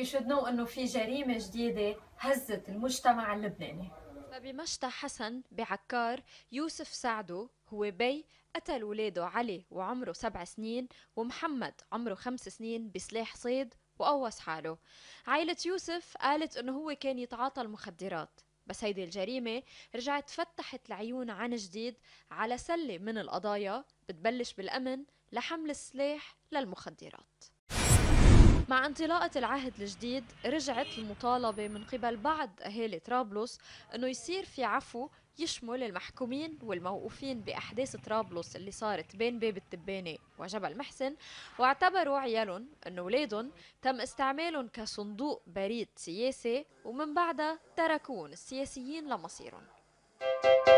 you should know انه في جريمه جديده هزت المجتمع اللبناني فبمشتى حسن بعكار يوسف سعدو هو بي قتل ولاده علي وعمره سبع سنين ومحمد عمره خمس سنين بسلاح صيد وقوص حاله عائلة يوسف قالت انه هو كان يتعاطى المخدرات بس هيدي الجريمة رجعت فتحت العيون عن جديد على سلة من القضايا بتبلش بالأمن لحمل السلاح للمخدرات مع انطلاقة العهد الجديد رجعت المطالبة من قبل بعض أهالي طرابلس أنه يصير في عفو يشمل المحكومين والموقوفين بأحداث طرابلس اللي صارت بين باب التبانة وجبل محسن واعتبروا عيالهم أن أولادهم تم استعمالهم كصندوق بريد سياسي ومن بعدها تركون السياسيين لمصيرهم